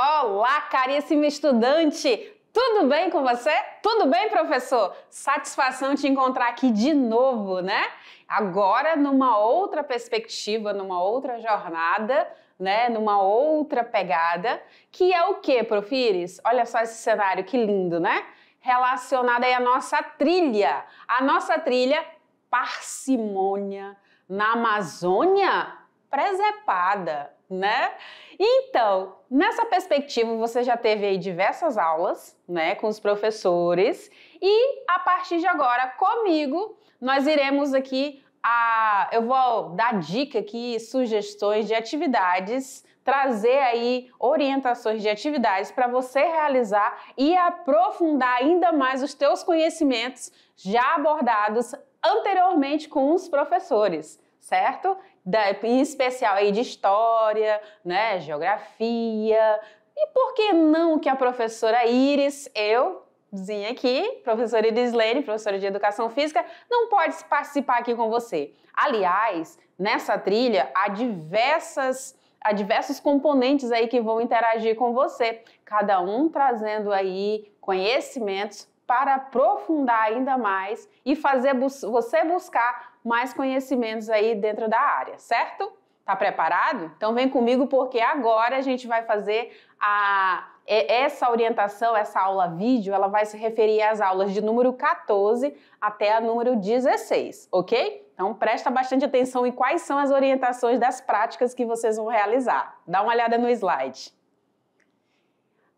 Olá, caríssimo estudante! Tudo bem com você? Tudo bem, professor? Satisfação te encontrar aqui de novo, né? Agora numa outra perspectiva, numa outra jornada, né? Numa outra pegada, que é o que, Profires? Olha só esse cenário, que lindo, né? Relacionada aí à nossa trilha. A nossa trilha Parcimônia na Amazônia presepada né? Então, nessa perspectiva, você já teve aí diversas aulas, né, com os professores, e a partir de agora, comigo, nós iremos aqui a eu vou dar dica aqui, sugestões de atividades, trazer aí orientações de atividades para você realizar e aprofundar ainda mais os teus conhecimentos já abordados anteriormente com os professores certo? da, em especial aí de história, né, geografia, e por que não que a professora Iris, eu, Zinha aqui, professora Iris Lane, professora de Educação Física, não pode participar aqui com você. Aliás, nessa trilha há diversas há diversos componentes aí que vão interagir com você, cada um trazendo aí conhecimentos para aprofundar ainda mais e fazer bus você buscar mais conhecimentos aí dentro da área, certo? Tá preparado? Então vem comigo porque agora a gente vai fazer a essa orientação, essa aula vídeo, ela vai se referir às aulas de número 14 até a número 16, ok? Então presta bastante atenção em quais são as orientações das práticas que vocês vão realizar. Dá uma olhada no slide.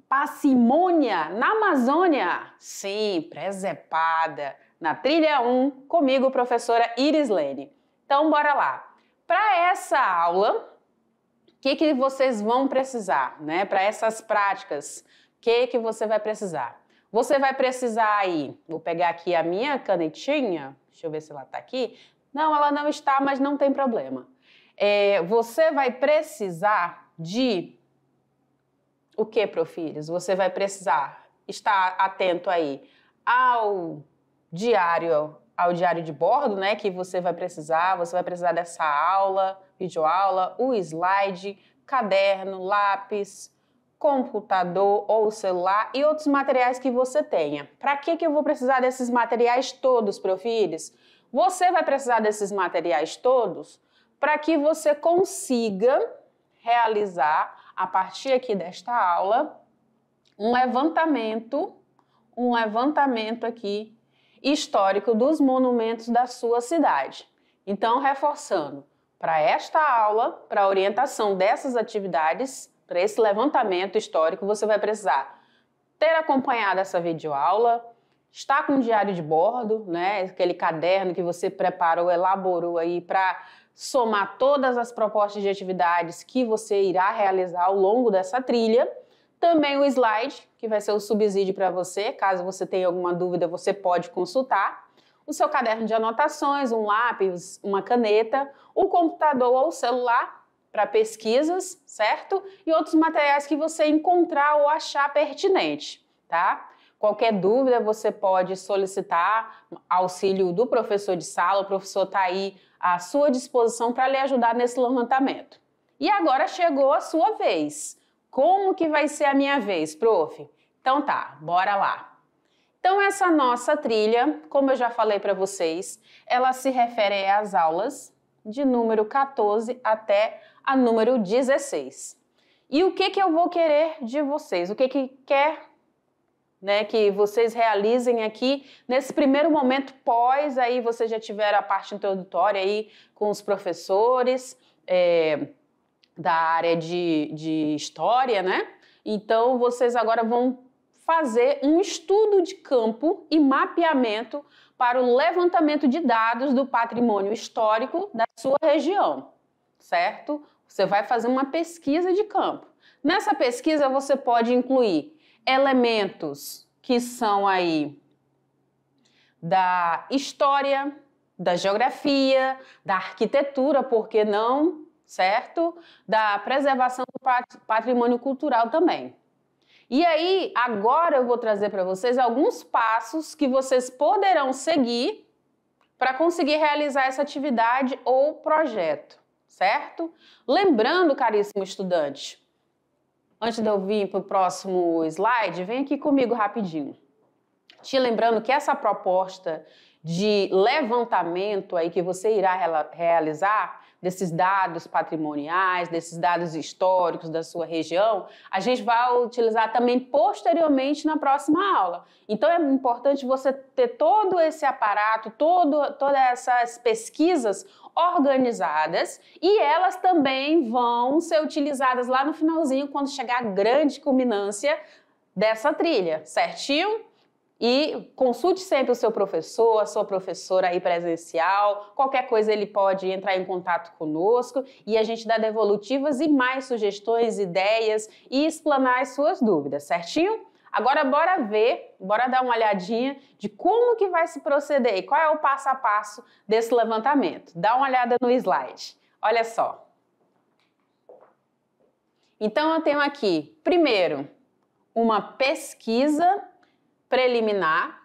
Passimônia na Amazônia. Sim, presepada na trilha 1, comigo, professora Iris Lene. Então, bora lá. Para essa aula, o que, que vocês vão precisar, né? Para essas práticas, o que, que você vai precisar? Você vai precisar aí, vou pegar aqui a minha canetinha, deixa eu ver se ela está aqui. Não, ela não está, mas não tem problema. É, você vai precisar de o que, Profírios? Você vai precisar estar atento aí ao diário ao diário de bordo, né, que você vai precisar, você vai precisar dessa aula, videoaula, o slide, caderno, lápis, computador ou celular e outros materiais que você tenha. Para que, que eu vou precisar desses materiais todos, Profires? Você vai precisar desses materiais todos para que você consiga realizar, a partir aqui desta aula, um levantamento, um levantamento aqui histórico dos monumentos da sua cidade. Então, reforçando, para esta aula, para a orientação dessas atividades, para esse levantamento histórico, você vai precisar ter acompanhado essa videoaula, estar com o diário de bordo, né, aquele caderno que você preparou, elaborou aí para somar todas as propostas de atividades que você irá realizar ao longo dessa trilha também o slide, que vai ser o subsídio para você. Caso você tenha alguma dúvida, você pode consultar. O seu caderno de anotações, um lápis, uma caneta, o computador ou o celular para pesquisas, certo? E outros materiais que você encontrar ou achar pertinente, tá? Qualquer dúvida, você pode solicitar auxílio do professor de sala. O professor está aí à sua disposição para lhe ajudar nesse levantamento. E agora chegou a sua vez. Como que vai ser a minha vez, prof? Então tá, bora lá. Então essa nossa trilha, como eu já falei para vocês, ela se refere às aulas de número 14 até a número 16. E o que que eu vou querer de vocês? O que que quer né, que vocês realizem aqui nesse primeiro momento pós aí vocês já tiveram a parte introdutória aí com os professores, é, da área de, de história, né? Então vocês agora vão fazer um estudo de campo e mapeamento para o levantamento de dados do patrimônio histórico da sua região, certo? Você vai fazer uma pesquisa de campo. Nessa pesquisa você pode incluir elementos que são aí da história, da geografia, da arquitetura, por que não? certo? Da preservação do patrimônio cultural também. E aí, agora eu vou trazer para vocês alguns passos que vocês poderão seguir para conseguir realizar essa atividade ou projeto, certo? Lembrando, caríssimo estudante, antes de eu vir para o próximo slide, vem aqui comigo rapidinho. Te lembrando que essa proposta de levantamento aí que você irá realizar desses dados patrimoniais, desses dados históricos da sua região, a gente vai utilizar também posteriormente na próxima aula. Então é importante você ter todo esse aparato, todo, todas essas pesquisas organizadas e elas também vão ser utilizadas lá no finalzinho quando chegar a grande culminância dessa trilha, certinho? E consulte sempre o seu professor, a sua professora aí presencial. Qualquer coisa ele pode entrar em contato conosco e a gente dá devolutivas e mais sugestões, ideias e explanar as suas dúvidas, certinho? Agora bora ver, bora dar uma olhadinha de como que vai se proceder e qual é o passo a passo desse levantamento. Dá uma olhada no slide. Olha só. Então eu tenho aqui, primeiro, uma pesquisa preliminar.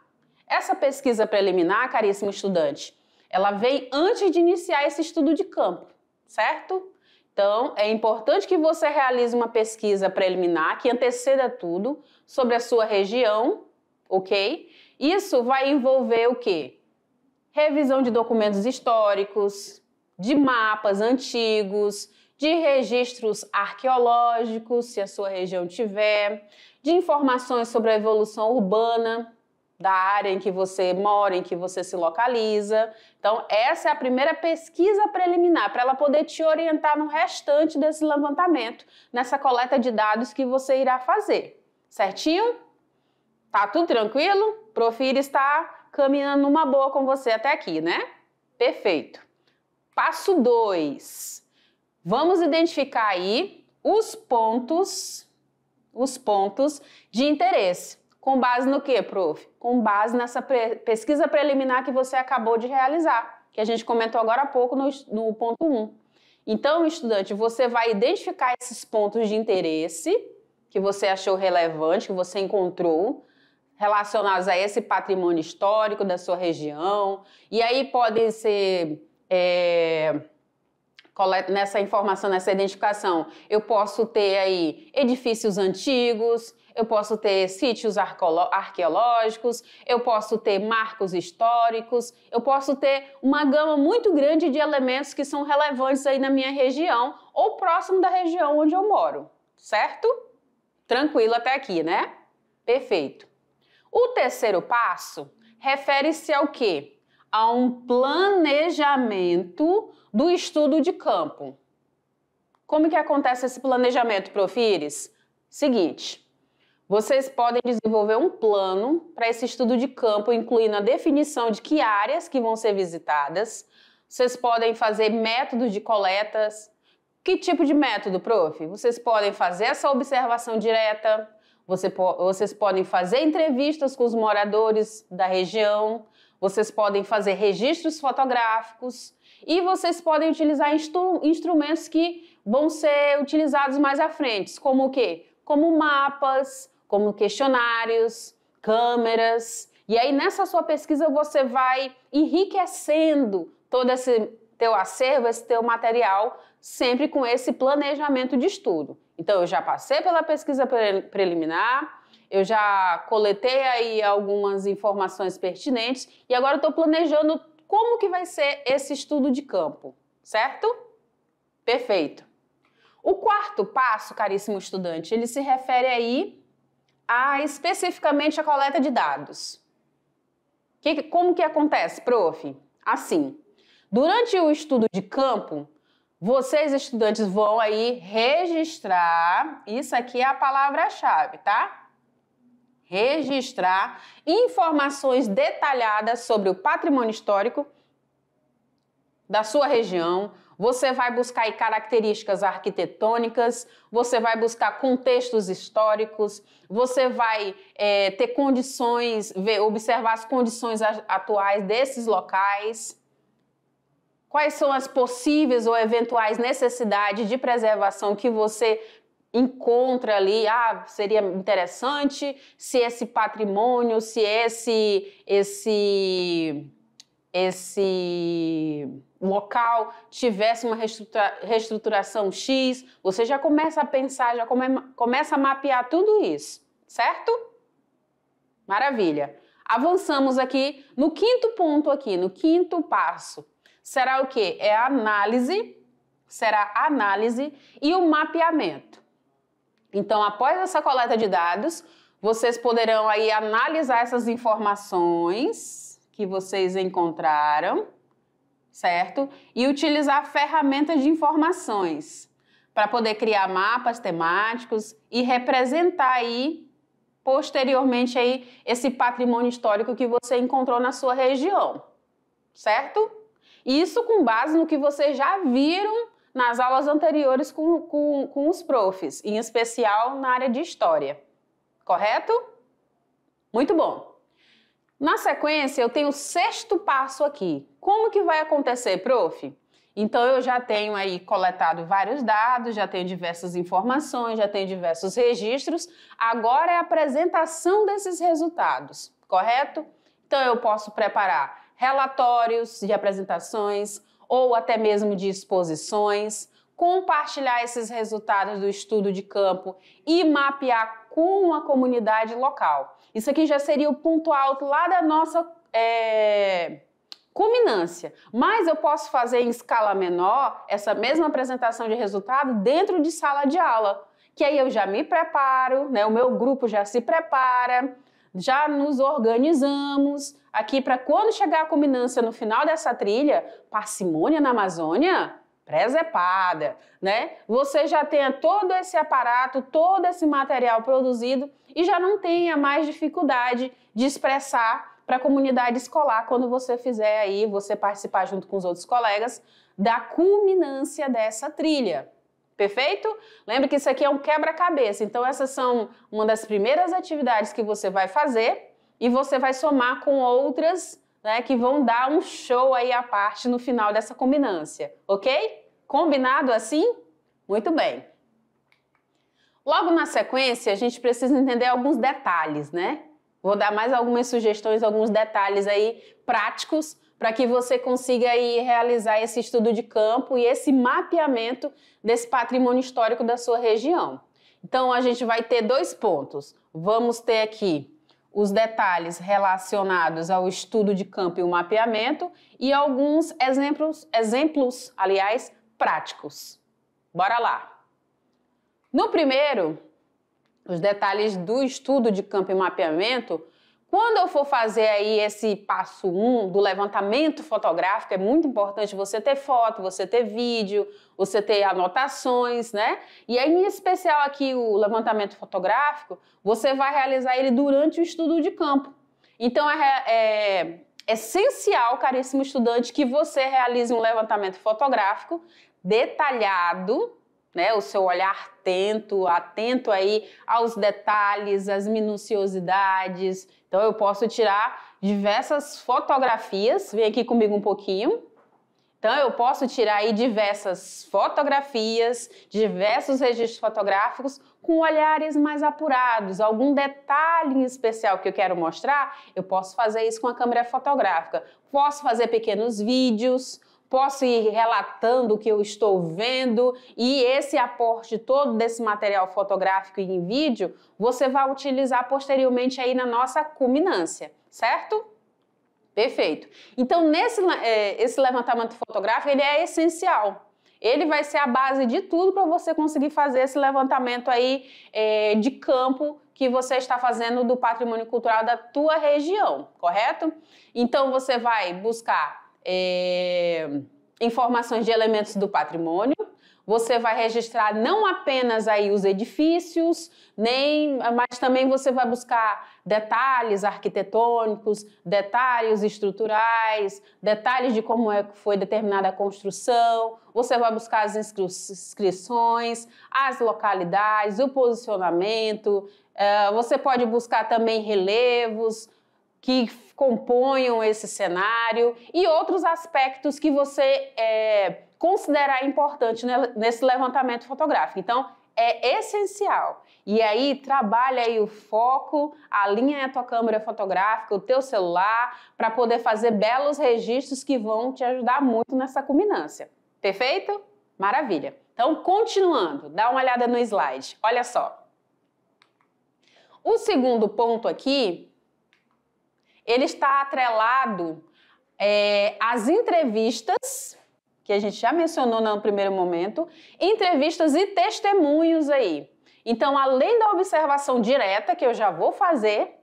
Essa pesquisa preliminar, caríssimo estudante, ela vem antes de iniciar esse estudo de campo, certo? Então, é importante que você realize uma pesquisa preliminar que anteceda tudo sobre a sua região, ok? Isso vai envolver o quê? Revisão de documentos históricos, de mapas antigos, de registros arqueológicos, se a sua região tiver, de informações sobre a evolução urbana da área em que você mora, em que você se localiza. Então, essa é a primeira pesquisa preliminar, para ela poder te orientar no restante desse levantamento, nessa coleta de dados que você irá fazer. Certinho? Tá tudo tranquilo? Profira está caminhando numa boa com você até aqui, né? Perfeito. Passo 2 Vamos identificar aí os pontos, os pontos de interesse. Com base no que, prof? Com base nessa pre pesquisa preliminar que você acabou de realizar, que a gente comentou agora há pouco no, no ponto 1. Um. Então, estudante, você vai identificar esses pontos de interesse que você achou relevante, que você encontrou, relacionados a esse patrimônio histórico da sua região. E aí podem ser. É nessa informação, nessa identificação, eu posso ter aí edifícios antigos, eu posso ter sítios arqueológicos, eu posso ter marcos históricos, eu posso ter uma gama muito grande de elementos que são relevantes aí na minha região ou próximo da região onde eu moro, certo? Tranquilo até aqui, né? Perfeito. O terceiro passo refere-se ao quê? a um planejamento do estudo de campo. Como que acontece esse planejamento, Profires? Seguinte, vocês podem desenvolver um plano para esse estudo de campo, incluindo a definição de que áreas que vão ser visitadas. Vocês podem fazer métodos de coletas. Que tipo de método, prof? Vocês podem fazer essa observação direta, você po vocês podem fazer entrevistas com os moradores da região, vocês podem fazer registros fotográficos e vocês podem utilizar instru instrumentos que vão ser utilizados mais à frente, como o quê? Como mapas, como questionários, câmeras. E aí nessa sua pesquisa você vai enriquecendo todo esse teu acervo, esse teu material, sempre com esse planejamento de estudo. Então eu já passei pela pesquisa preliminar, eu já coletei aí algumas informações pertinentes e agora estou planejando como que vai ser esse estudo de campo, certo? Perfeito. O quarto passo, caríssimo estudante, ele se refere aí a especificamente a coleta de dados. Que, como que acontece, prof? Assim, durante o estudo de campo, vocês estudantes vão aí registrar, isso aqui é a palavra-chave, tá? registrar informações detalhadas sobre o patrimônio histórico da sua região. Você vai buscar características arquitetônicas, você vai buscar contextos históricos, você vai é, ter condições, ver, observar as condições atuais desses locais quais são as possíveis ou eventuais necessidades de preservação que você encontra ali, ah, seria interessante se esse patrimônio, se esse esse esse local tivesse uma reestrutura, reestruturação X, você já começa a pensar, já come, começa a mapear tudo isso, certo? Maravilha. Avançamos aqui no quinto ponto aqui, no quinto passo. Será o que? É a análise, será a análise e o mapeamento. Então, após essa coleta de dados, vocês poderão aí analisar essas informações que vocês encontraram, certo? E utilizar ferramentas de informações para poder criar mapas temáticos e representar aí posteriormente aí esse patrimônio histórico que você encontrou na sua região, certo? Isso com base no que vocês já viram nas aulas anteriores com, com, com os profs, em especial na área de história. Correto? Muito bom. Na sequência, eu tenho o sexto passo aqui. Como que vai acontecer, prof? Então, eu já tenho aí coletado vários dados, já tenho diversas informações, já tenho diversos registros. Agora é a apresentação desses resultados, correto? Então, eu posso preparar relatórios de apresentações, ou até mesmo de exposições, compartilhar esses resultados do estudo de campo e mapear com a comunidade local. Isso aqui já seria o ponto alto lá da nossa é, culminância, mas eu posso fazer em escala menor essa mesma apresentação de resultado dentro de sala de aula que aí eu já me preparo, né? O meu grupo já se prepara, já nos organizamos aqui para quando chegar a culminância no final dessa trilha, parcimônia na Amazônia, presepada, né? Você já tenha todo esse aparato, todo esse material produzido e já não tenha mais dificuldade de expressar para a comunidade escolar quando você fizer aí, você participar junto com os outros colegas da culminância dessa trilha. Perfeito? Lembre que isso aqui é um quebra-cabeça. Então, essas são uma das primeiras atividades que você vai fazer e você vai somar com outras né, que vão dar um show aí à parte no final dessa combinância, ok? Combinado assim? Muito bem. Logo na sequência, a gente precisa entender alguns detalhes, né? Vou dar mais algumas sugestões, alguns detalhes aí práticos para que você consiga aí realizar esse estudo de campo e esse mapeamento desse patrimônio histórico da sua região. Então a gente vai ter dois pontos. Vamos ter aqui os detalhes relacionados ao estudo de campo e o mapeamento e alguns exemplos, exemplos, aliás, práticos. Bora lá. No primeiro, os detalhes do estudo de campo e mapeamento, quando eu for fazer aí esse passo 1 um do levantamento fotográfico, é muito importante você ter foto, você ter vídeo, você ter anotações, né? E aí, em especial aqui, o levantamento fotográfico, você vai realizar ele durante o estudo de campo. Então, é, é, é essencial, caríssimo estudante, que você realize um levantamento fotográfico detalhado né? O seu olhar atento, atento aí aos detalhes, às minuciosidades. Então eu posso tirar diversas fotografias. Vem aqui comigo um pouquinho. Então eu posso tirar aí diversas fotografias, diversos registros fotográficos com olhares mais apurados, algum detalhe em especial que eu quero mostrar, eu posso fazer isso com a câmera fotográfica. Posso fazer pequenos vídeos, posso ir relatando o que eu estou vendo e esse aporte todo desse material fotográfico e em vídeo você vai utilizar posteriormente aí na nossa culminância, certo? Perfeito. Então, nesse é, esse levantamento fotográfico, ele é essencial. Ele vai ser a base de tudo para você conseguir fazer esse levantamento aí é, de campo que você está fazendo do patrimônio cultural da tua região, correto? Então, você vai buscar é, informações de elementos do patrimônio. Você vai registrar não apenas aí os edifícios, nem, mas também você vai buscar detalhes arquitetônicos, detalhes estruturais, detalhes de como é que foi determinada a construção. Você vai buscar as inscrições, as localidades, o posicionamento. É, você pode buscar também relevos que componham esse cenário e outros aspectos que você é, considerar importante nesse levantamento fotográfico. Então, é essencial. E aí, trabalha aí o foco, alinha a tua câmera fotográfica, o teu celular, para poder fazer belos registros que vão te ajudar muito nessa culminância. Perfeito? Maravilha! Então, continuando, dá uma olhada no slide. Olha só. O segundo ponto aqui ele está atrelado é, às entrevistas, que a gente já mencionou no primeiro momento, entrevistas e testemunhos aí. Então, além da observação direta, que eu já vou fazer,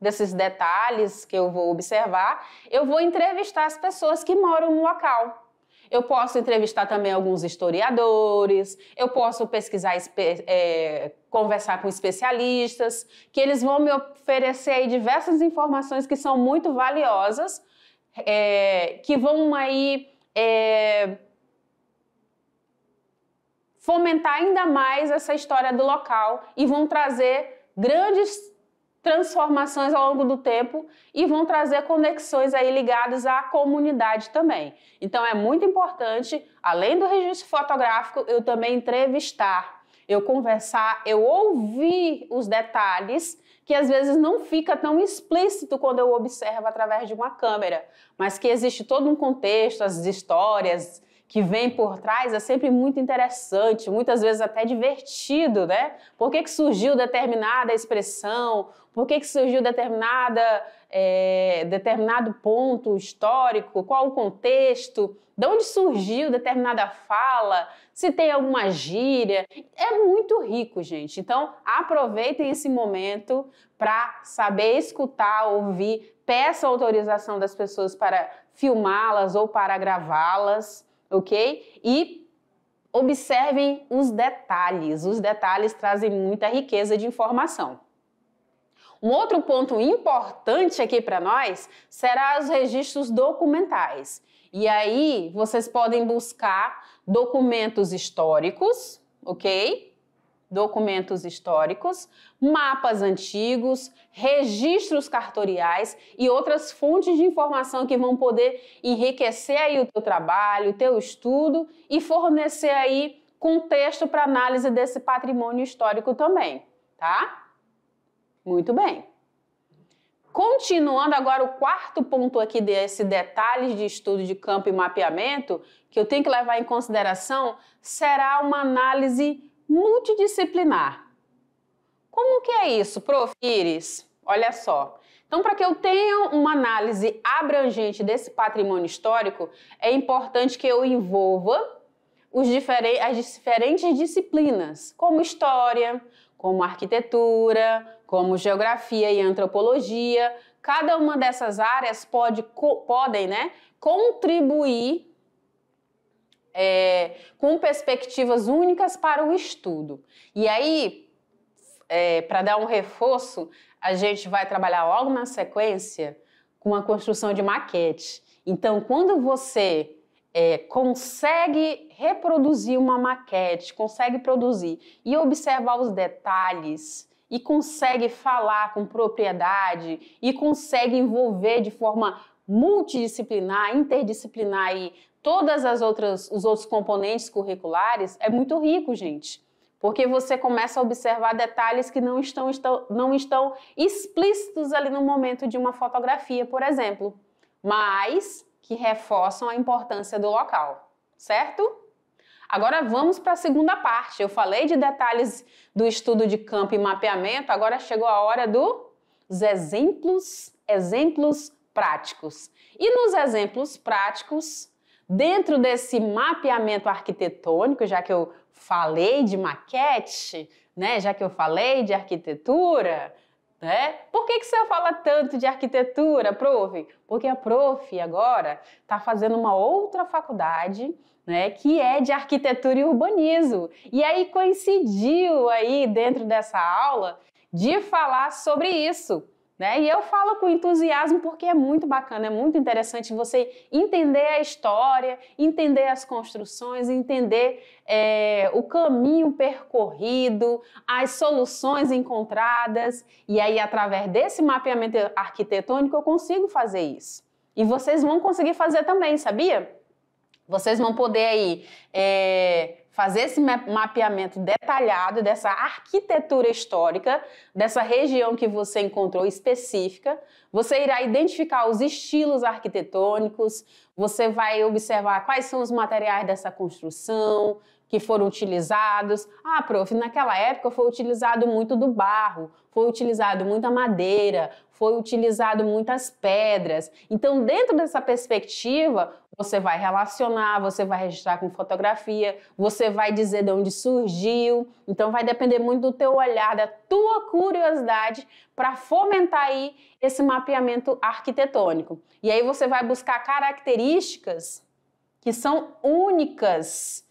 desses detalhes que eu vou observar, eu vou entrevistar as pessoas que moram no local. Eu posso entrevistar também alguns historiadores, eu posso pesquisar, é, conversar com especialistas, que eles vão me oferecer diversas informações que são muito valiosas, é, que vão aí é, fomentar ainda mais essa história do local e vão trazer grandes transformações ao longo do tempo e vão trazer conexões aí ligadas à comunidade também. Então é muito importante, além do registro fotográfico, eu também entrevistar, eu conversar, eu ouvir os detalhes que às vezes não fica tão explícito quando eu observo através de uma câmera, mas que existe todo um contexto, as histórias, que vem por trás é sempre muito interessante, muitas vezes até divertido, né? Por que, que surgiu determinada expressão? por que, que surgiu determinada, é, determinado ponto histórico, qual o contexto, de onde surgiu determinada fala, se tem alguma gíria. É muito rico, gente. Então, aproveitem esse momento para saber escutar, ouvir, peça autorização das pessoas para filmá-las ou para gravá-las, ok? E observem os detalhes. Os detalhes trazem muita riqueza de informação. Um outro ponto importante aqui para nós será os registros documentais. E aí vocês podem buscar documentos históricos, ok? Documentos históricos, mapas antigos, registros cartoriais e outras fontes de informação que vão poder enriquecer aí o teu trabalho, o teu estudo e fornecer aí contexto para análise desse patrimônio histórico também, tá? Muito bem. Continuando agora o quarto ponto aqui desse detalhes de estudo de campo e mapeamento, que eu tenho que levar em consideração, será uma análise multidisciplinar. Como que é isso, prof. Iris? Olha só. Então, para que eu tenha uma análise abrangente desse patrimônio histórico, é importante que eu envolva diferentes, as diferentes disciplinas, como história, como arquitetura, como geografia e antropologia. Cada uma dessas áreas pode, podem né, contribuir é, com perspectivas únicas para o estudo. E aí, é, para dar um reforço, a gente vai trabalhar logo na sequência com a construção de maquete. Então, quando você é, consegue reproduzir uma maquete, consegue produzir e observar os detalhes e consegue falar com propriedade e consegue envolver de forma multidisciplinar, interdisciplinar e todas as outras os outros componentes curriculares é muito rico, gente. Porque você começa a observar detalhes que não estão, estão, não estão explícitos ali no momento de uma fotografia, por exemplo, mas que reforçam a importância do local, certo? Agora vamos para a segunda parte. Eu falei de detalhes do estudo de campo e mapeamento, agora chegou a hora dos exemplos, exemplos práticos. E nos exemplos práticos, dentro desse mapeamento arquitetônico, já que eu falei de maquete, né, já que eu falei de arquitetura, né? Por que, que você fala tanto de arquitetura, prof? Porque a prof agora está fazendo uma outra faculdade, né, que é de arquitetura e urbanismo. E aí coincidiu aí dentro dessa aula de falar sobre isso. Né? E eu falo com entusiasmo porque é muito bacana, é muito interessante você entender a história, entender as construções, entender é, o caminho percorrido, as soluções encontradas. E aí, através desse mapeamento arquitetônico, eu consigo fazer isso. E vocês vão conseguir fazer também, sabia? Vocês vão poder aí é, fazer esse mapeamento detalhado dessa arquitetura histórica, dessa região que você encontrou específica. Você irá identificar os estilos arquitetônicos, você vai observar quais são os materiais dessa construção que foram utilizados. Ah, prof, naquela época foi utilizado muito do barro, foi utilizado muita madeira, foi utilizado muitas pedras. Então, dentro dessa perspectiva, você vai relacionar, você vai registrar com fotografia, você vai dizer de onde surgiu. Então vai depender muito do teu olhar, da tua curiosidade para fomentar aí esse mapeamento arquitetônico. E aí você vai buscar características que são únicas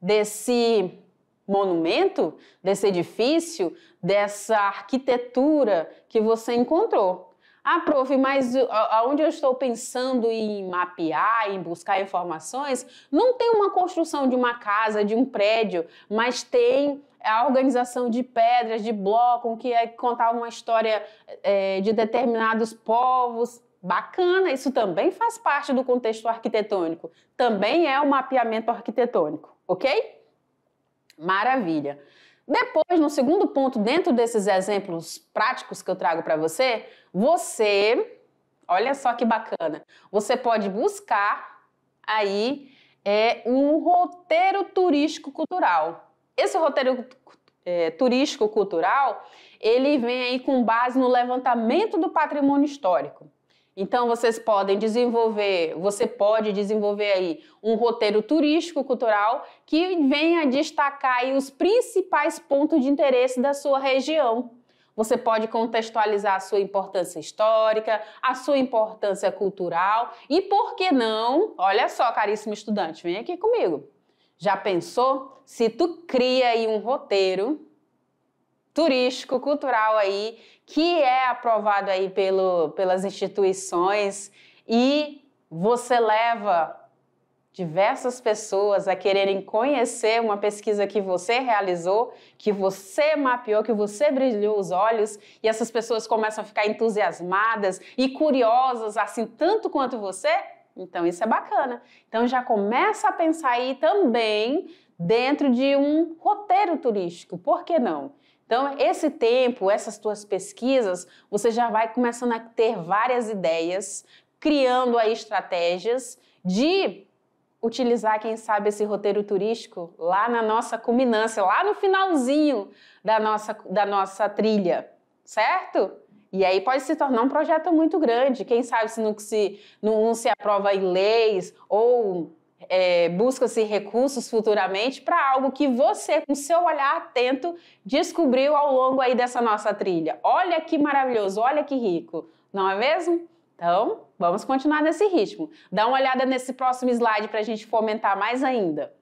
desse monumento, desse edifício, dessa arquitetura que você encontrou. Ah, prof, mas uh, aonde eu estou pensando em mapear, em buscar informações, não tem uma construção de uma casa, de um prédio, mas tem a organização de pedras, de bloco, que é contar uma história é, de determinados povos. Bacana, isso também faz parte do contexto arquitetônico. Também é o um mapeamento arquitetônico, ok? Maravilha. Depois, no segundo ponto, dentro desses exemplos práticos que eu trago para você, você, olha só que bacana, você pode buscar aí é, um roteiro turístico cultural. Esse roteiro é, turístico cultural, ele vem aí com base no levantamento do patrimônio histórico. Então vocês podem desenvolver, você pode desenvolver aí um roteiro turístico cultural que venha destacar os principais pontos de interesse da sua região. Você pode contextualizar a sua importância histórica, a sua importância cultural e por que não? Olha só, caríssimo estudante, vem aqui comigo. Já pensou se tu cria aí um roteiro turístico, cultural aí, que é aprovado aí pelo, pelas instituições e você leva diversas pessoas a quererem conhecer uma pesquisa que você realizou, que você mapeou, que você brilhou os olhos, e essas pessoas começam a ficar entusiasmadas e curiosas, assim, tanto quanto você? Então, isso é bacana. Então, já começa a pensar aí também dentro de um roteiro turístico, por que não? Então, esse tempo, essas tuas pesquisas, você já vai começando a ter várias ideias, criando aí estratégias de utilizar, quem sabe, esse roteiro turístico lá na nossa culminância, lá no finalzinho da nossa, da nossa trilha, certo? E aí pode se tornar um projeto muito grande. Quem sabe se não se, não, não se aprova em leis ou é, busca-se recursos futuramente para algo que você, com seu olhar atento, descobriu ao longo aí dessa nossa trilha. Olha que maravilhoso, olha que rico, não é mesmo? Então, vamos continuar nesse ritmo. Dá uma olhada nesse próximo slide para a gente fomentar mais ainda.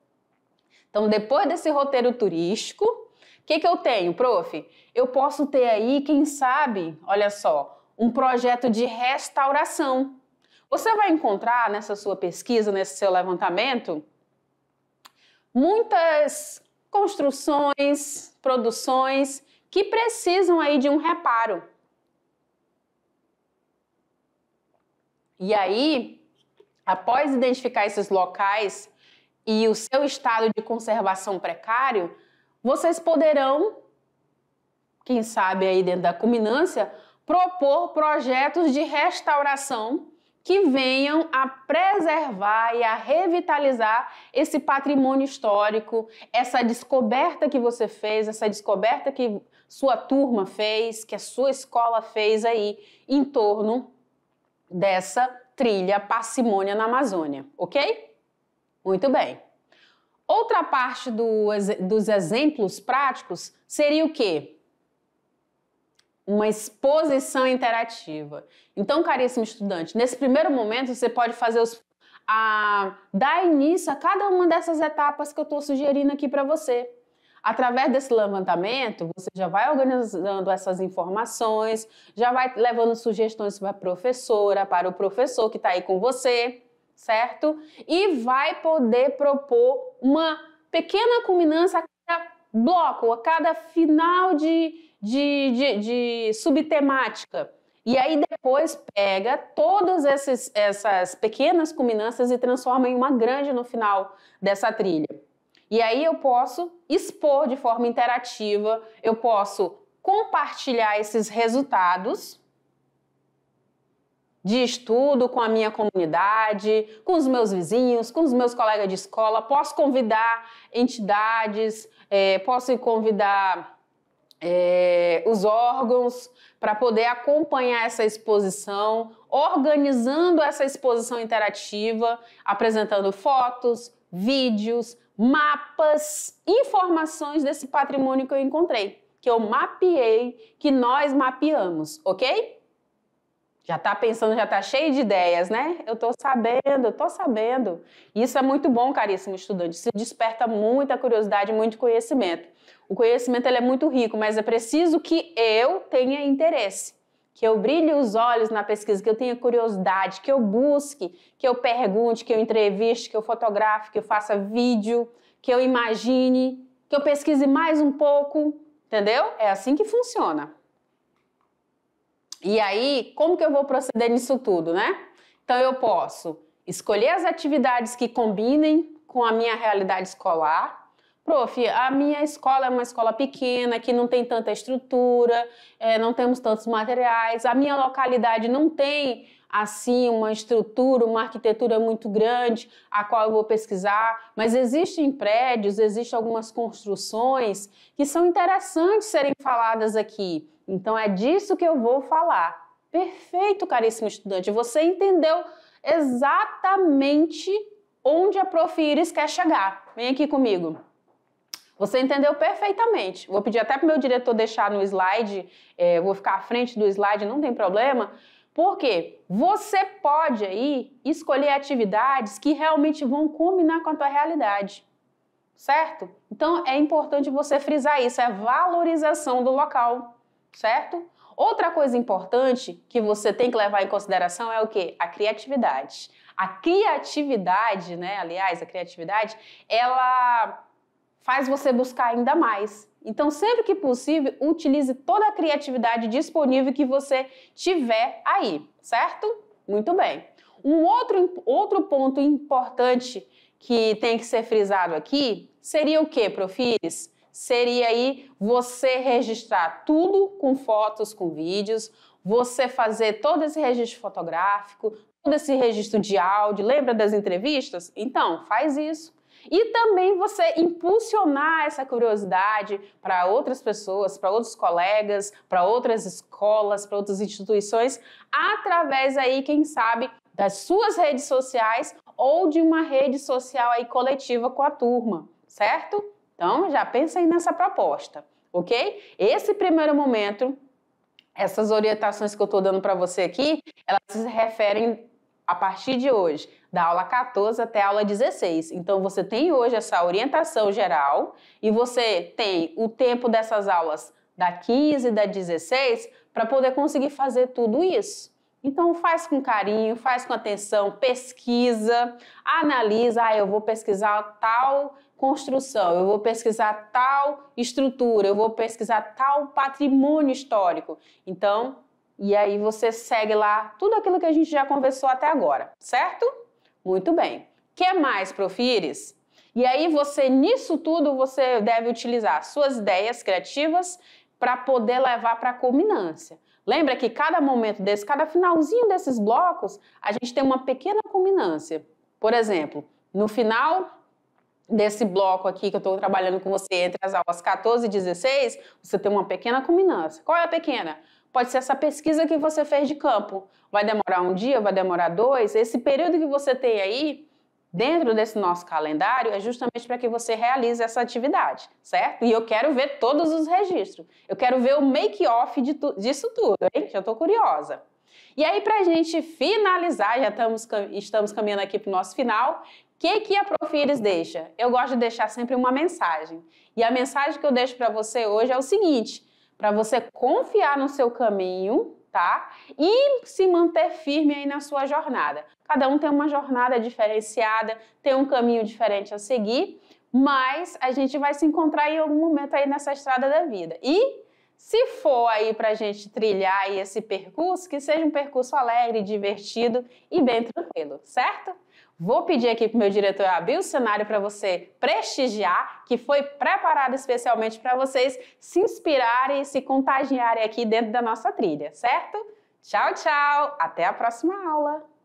Então, depois desse roteiro turístico, o que, que eu tenho, prof? Eu posso ter aí, quem sabe, olha só, um projeto de restauração você vai encontrar nessa sua pesquisa, nesse seu levantamento, muitas construções, produções que precisam aí de um reparo. E aí, após identificar esses locais e o seu estado de conservação precário, vocês poderão, quem sabe aí dentro da culminância, propor projetos de restauração que venham a preservar e a revitalizar esse patrimônio histórico, essa descoberta que você fez, essa descoberta que sua turma fez, que a sua escola fez aí em torno dessa trilha Parcimônia na Amazônia, ok? Muito bem. Outra parte do, dos exemplos práticos seria o quê? uma exposição interativa. Então, caríssimo estudante, nesse primeiro momento você pode fazer os a dar início a cada uma dessas etapas que eu estou sugerindo aqui para você. Através desse levantamento, você já vai organizando essas informações, já vai levando sugestões para a professora, para o professor que está aí com você, certo? E vai poder propor uma pequena culminância a cada bloco, a cada final de, de, de, de subtemática. E aí depois pega todas essas, essas pequenas culminâncias e transforma em uma grande no final dessa trilha. E aí eu posso expor de forma interativa, eu posso compartilhar esses resultados de estudo com a minha comunidade, com os meus vizinhos, com os meus colegas de escola, posso convidar entidades, eh, posso convidar é, os órgãos para poder acompanhar essa exposição, organizando essa exposição interativa, apresentando fotos, vídeos, mapas, informações desse patrimônio que eu encontrei, que eu mapeei, que nós mapeamos, ok? Já está pensando, já está cheio de ideias, né? Eu estou sabendo, estou sabendo. Isso é muito bom, caríssimo estudante. Isso desperta muita curiosidade, muito conhecimento. O conhecimento ele é muito rico, mas é preciso que eu tenha interesse, que eu brilhe os olhos na pesquisa, que eu tenha curiosidade, que eu busque, que eu pergunte, que eu entreviste, que eu fotografe, que eu faça vídeo, que eu imagine, que eu pesquise mais um pouco, entendeu? É assim que funciona. E aí, como que eu vou proceder nisso tudo, né? Então eu posso escolher as atividades que combinem com a minha realidade escolar. Prof, a minha escola é uma escola pequena, que não tem tanta estrutura, é, não temos tantos materiais, a minha localidade não tem assim uma estrutura, uma arquitetura muito grande, a qual eu vou pesquisar, mas existem prédios, existem algumas construções que são interessantes serem faladas aqui. Então é disso que eu vou falar. Perfeito, caríssimo estudante. Você entendeu exatamente onde a Prof. Iris quer chegar. Vem aqui comigo. Você entendeu perfeitamente. Vou pedir até para o meu diretor deixar no slide, é, vou ficar à frente do slide, não tem problema. Porque você pode aí escolher atividades que realmente vão combinar com a tua realidade, certo? Então é importante você frisar isso, é valorização do local certo? Outra coisa importante que você tem que levar em consideração é o que? A criatividade. A criatividade, né? Aliás, a criatividade, ela faz você buscar ainda mais. Então, sempre que possível, utilize toda a criatividade disponível que você tiver aí, certo? Muito bem. Um outro, outro ponto importante que tem que ser frisado aqui seria o que, Profires? seria aí você registrar tudo com fotos, com vídeos, você fazer todo esse registro fotográfico, todo esse registro de áudio, lembra das entrevistas? Então, faz isso. E também você impulsionar essa curiosidade para outras pessoas, para outros colegas, para outras escolas, para outras instituições, através aí, quem sabe, das suas redes sociais ou de uma rede social aí coletiva com a turma, certo? Então, já pensa aí nessa proposta, ok? Esse primeiro momento, essas orientações que eu estou dando para você aqui, elas se referem a partir de hoje, da aula 14 até a aula 16. Então, você tem hoje essa orientação geral e você tem o tempo dessas aulas da 15, da 16, para poder conseguir fazer tudo isso. Então faz com carinho, faz com atenção, pesquisa, analisa, ah, eu vou pesquisar tal construção, eu vou pesquisar tal estrutura, eu vou pesquisar tal patrimônio histórico. Então, e aí você segue lá tudo aquilo que a gente já conversou até agora, certo? Muito bem. Quer mais, Profires? E aí você nisso tudo você deve utilizar suas ideias criativas para poder levar para a culminância. Lembra que cada momento desse, cada finalzinho desses blocos, a gente tem uma pequena culminância. Por exemplo, no final desse bloco aqui que eu estou trabalhando com você entre as aulas 14 e 16, você tem uma pequena culminância. Qual é a pequena? Pode ser essa pesquisa que você fez de campo. Vai demorar um dia, vai demorar dois. Esse período que você tem aí, dentro desse nosso calendário, é justamente para que você realize essa atividade, certo? E eu quero ver todos os registros. Eu quero ver o make-off tu, disso tudo, hein? Já estou curiosa. E aí, para a gente finalizar, já estamos, estamos caminhando aqui para o nosso final, que, que a Profires deixa? Eu gosto de deixar sempre uma mensagem. E a mensagem que eu deixo para você hoje é o seguinte: para você confiar no seu caminho, tá? E se manter firme aí na sua jornada. Cada um tem uma jornada diferenciada, tem um caminho diferente a seguir, mas a gente vai se encontrar em algum momento aí nessa estrada da vida. E se for aí para a gente trilhar esse percurso, que seja um percurso alegre, divertido e bem tranquilo, certo? Vou pedir aqui para o meu diretor abrir o cenário para você prestigiar, que foi preparado especialmente para vocês se inspirarem e se contagiarem aqui dentro da nossa trilha, certo? Tchau, tchau! Até a próxima aula!